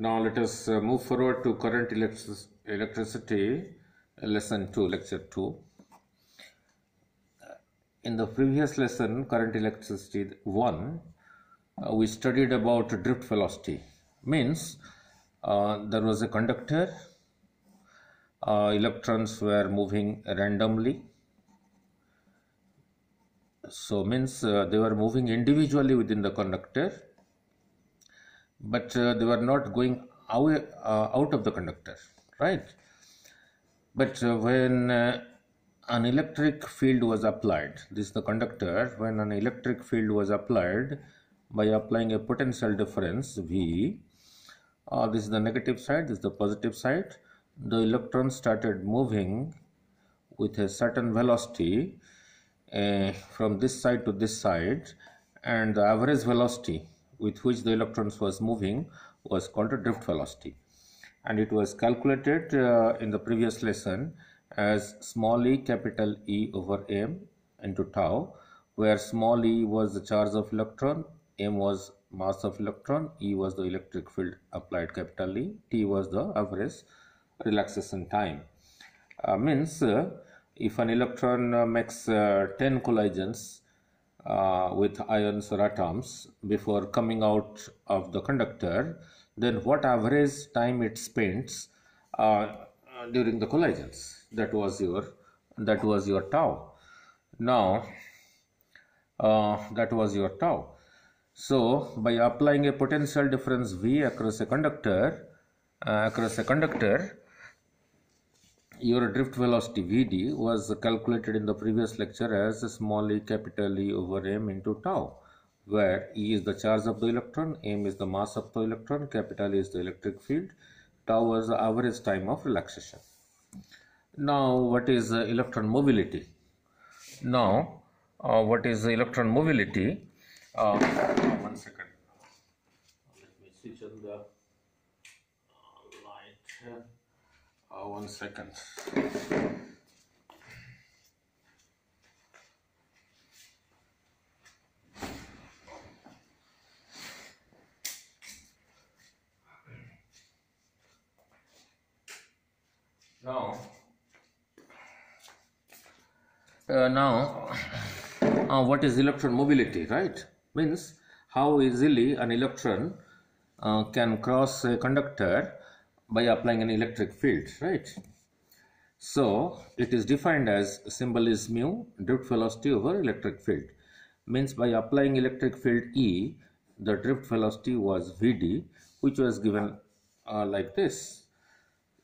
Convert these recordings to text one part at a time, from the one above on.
Now let us uh, move forward to current electric electricity lesson 2 lecture 2. In the previous lesson current electricity 1 uh, we studied about drift velocity means uh, there was a conductor uh, electrons were moving randomly so means uh, they were moving individually within the conductor but uh, they were not going away, uh, out of the conductor, right? But uh, when uh, an electric field was applied, this is the conductor, when an electric field was applied by applying a potential difference V, uh, this is the negative side, this is the positive side, the electron started moving with a certain velocity uh, from this side to this side and the average velocity with which the electrons was moving was called a drift velocity and it was calculated uh, in the previous lesson as small e capital E over m into tau where small e was the charge of electron m was mass of electron E was the electric field applied capital E T was the average relaxation time uh, means uh, if an electron uh, makes uh, 10 collisions uh, with or atoms before coming out of the conductor, then what average time it spends uh, during the collisions? That was your that was your tau. Now uh, that was your tau. So by applying a potential difference V across a conductor, uh, across a conductor, your drift velocity Vd was calculated in the previous lecture as small e capital E over m into tau where E is the charge of the electron, m is the mass of the electron, capital E is the electric field, tau was the average time of relaxation. Now what is electron mobility? Now uh, what is electron mobility? Uh, one second. Let me switch on the light. Uh, one second. Now, uh, now, uh, what is electron mobility, right? Means how easily an electron uh, can cross a conductor by applying an electric field, right? So it is defined as symbol is mu drift velocity over electric field. Means by applying electric field E, the drift velocity was Vd, which was given uh, like this.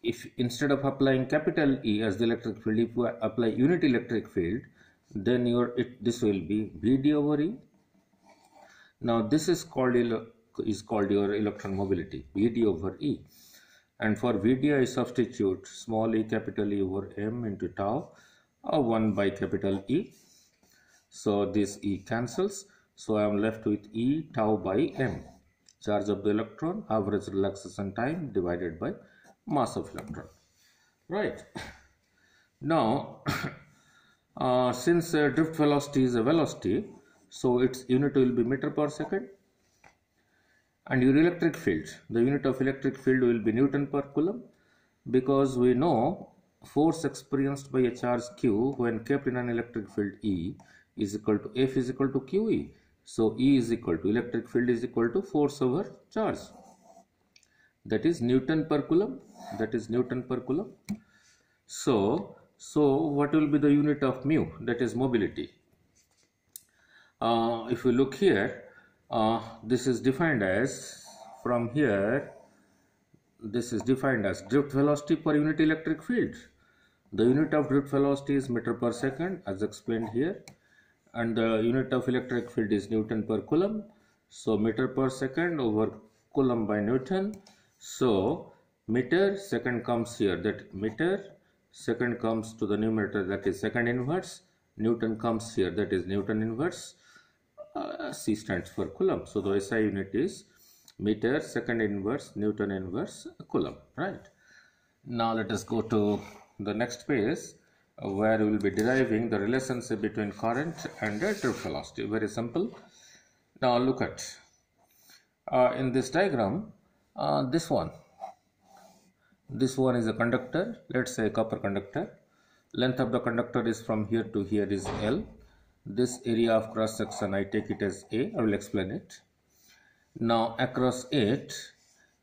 If instead of applying capital E as the electric field, if you apply unit electric field, then your it this will be Vd over E. Now this is called is called your electron mobility Vd over E and for VDI I substitute small e capital E over M into tau or 1 by capital E. So this E cancels. So I am left with E tau by M. Charge of the electron, average relaxation time divided by mass of electron. Right. Now, uh, since uh, drift velocity is a velocity, so its unit will be meter per second and your electric fields the unit of electric field will be newton per coulomb because we know force experienced by a charge q when kept in an electric field e is equal to f is equal to qe so e is equal to electric field is equal to force over charge that is newton per coulomb that is newton per coulomb so so what will be the unit of mu that is mobility uh, if you look here uh, this is defined as from here this is defined as drift velocity per unit electric field the unit of drift velocity is meter per second as explained here and the unit of electric field is newton per coulomb so meter per second over coulomb by newton so meter second comes here that meter second comes to the numerator that is second inverse newton comes here that is newton inverse uh, C stands for coulomb. So the SI unit is meter, second inverse, Newton inverse, coulomb, right? Now let us go to the next page uh, where we will be deriving the relationship between current and drift velocity. Very simple. Now look at uh, in this diagram, uh, this one. This one is a conductor, let's say copper conductor. Length of the conductor is from here to here is L this area of cross section I take it as A I will explain it now across it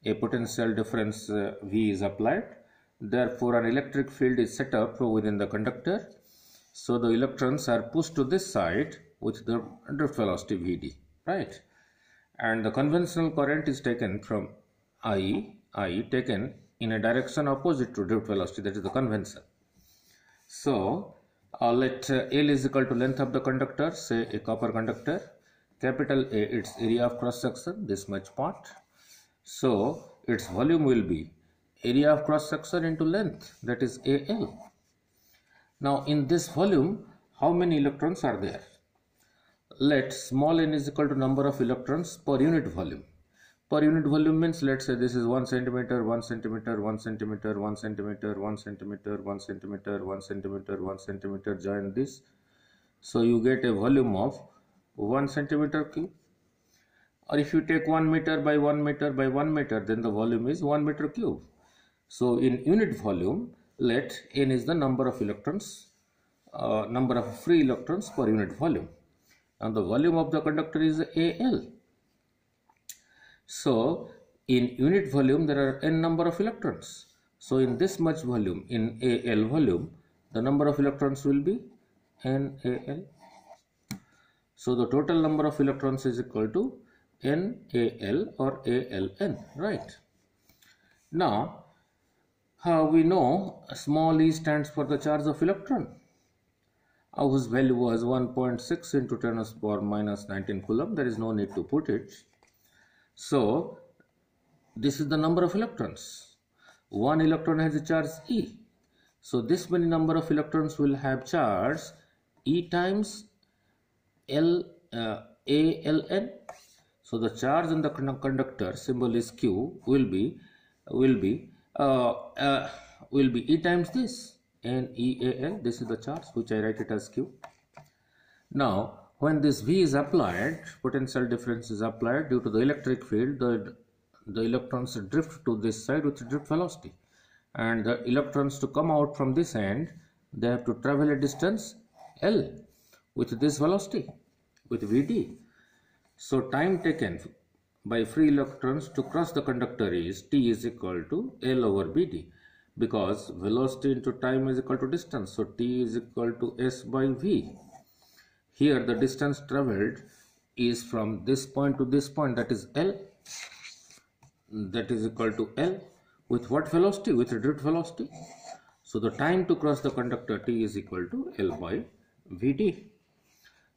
a potential difference uh, V is applied therefore an electric field is set up within the conductor so the electrons are pushed to this side with the drift velocity Vd right and the conventional current is taken from I I taken in a direction opposite to drift velocity that is the convention so uh, let uh, L is equal to length of the conductor say a copper conductor capital A its area of cross section this much part so its volume will be area of cross section into length that is AL now in this volume how many electrons are there let small n is equal to number of electrons per unit volume per unit volume means let's say this is 1 centimeter 1 centimeter 1 centimeter 1 centimeter 1 centimeter 1 centimeter 1 centimeter 1 centimeter join this so you get a volume of 1 centimeter cube or if you take 1 meter by 1 meter by 1 meter then the volume is 1 meter cube so in unit volume let n is the number of electrons uh, number of free electrons per unit volume and the volume of the conductor is al so in unit volume there are n number of electrons. So in this much volume, in AL volume, the number of electrons will be NAL. So the total number of electrons is equal to NAL or ALN, right? Now, how we know small e stands for the charge of electron, whose value was 1.6 into 10 to the power minus 19 coulomb. There is no need to put it. So, this is the number of electrons. One electron has a charge E. So, this many number of electrons will have charge E times L, uh, A, L, N. So, the charge on the conductor symbol is Q will be will be uh, uh, will be E times this N E A N. This is the charge which I write it as Q. Now, when this V is applied, potential difference is applied due to the electric field, the, the electrons drift to this side with drift velocity. And the electrons to come out from this end, they have to travel a distance L with this velocity, with Vd. So time taken by free electrons to cross the conductor is T is equal to L over Bd because velocity into time is equal to distance. So T is equal to S by V. Here the distance traveled is from this point to this point that is L that is equal to L with what velocity? With drift velocity. So the time to cross the conductor T is equal to L by Vd.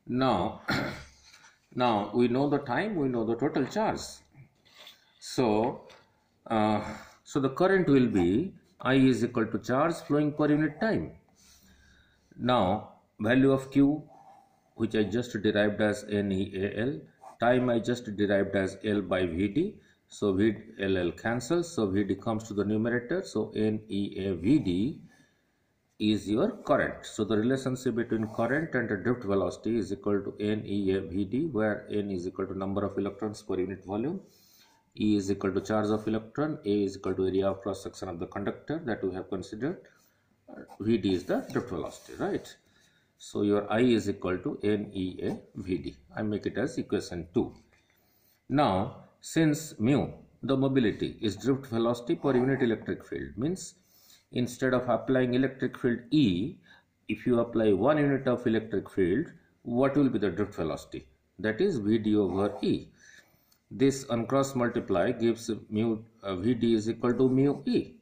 Now, now we know the time, we know the total charge. So, uh, so the current will be I is equal to charge flowing per unit time. Now, value of Q which I just derived as NEAL. Time I just derived as L by VD. So LL cancels. So VD comes to the numerator. So NEAVD is your current. So the relationship between current and drift velocity is equal to NEAVD where N is equal to number of electrons per unit volume. E is equal to charge of electron, A is equal to area of cross section of the conductor that we have considered. VD is the drift velocity, right? So your I is equal to NEAVD. I make it as equation 2. Now, since mu, the mobility, is drift velocity per unit electric field, means instead of applying electric field E, if you apply one unit of electric field, what will be the drift velocity? That is Vd over E. This uncross multiply gives mu uh, Vd is equal to mu E.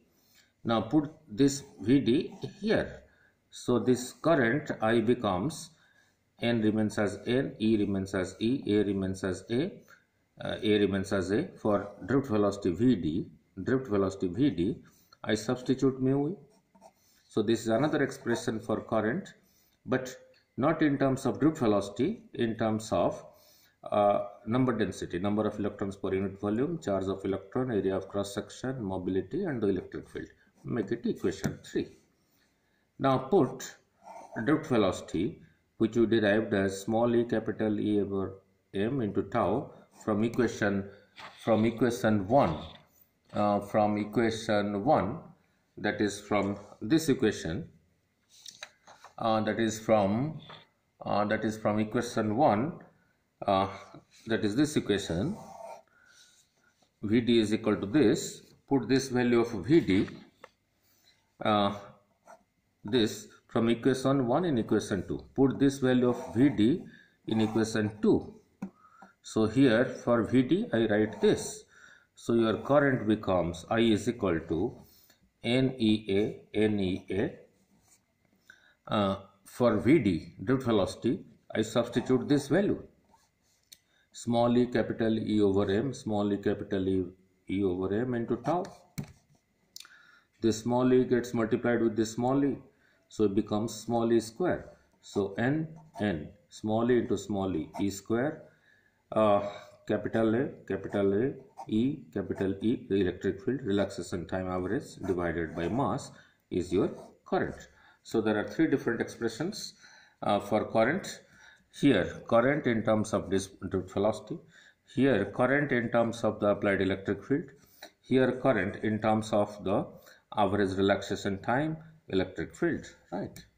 Now put this Vd here so this current I becomes N remains as N, E remains as E, A remains as A, uh, A remains as A. For drift velocity Vd, drift velocity Vd, I substitute mu E. So this is another expression for current, but not in terms of drift velocity, in terms of uh, number density, number of electrons per unit volume, charge of electron, area of cross section, mobility and the electric field. Make it equation 3. Now put drift velocity which you derived as small e capital E over m into tau from equation from equation 1 uh, from equation 1 that is from this equation uh, that is from uh, that is from equation 1 uh, that is this equation Vd is equal to this put this value of Vd uh, this from equation 1 in equation 2. Put this value of Vd in equation 2. So here for Vd I write this. So your current becomes I is equal to NEA NEA uh, for Vd drift velocity I substitute this value small e capital E over m small e capital E, e over m into tau. This small e gets multiplied with this small e so it becomes small e square. So n n small e into small e e square uh, capital A capital A E capital E the electric field relaxation time average divided by mass is your current. So there are three different expressions uh, for current. Here current in terms of this velocity. Here current in terms of the applied electric field. Here current in terms of the average relaxation time electric field right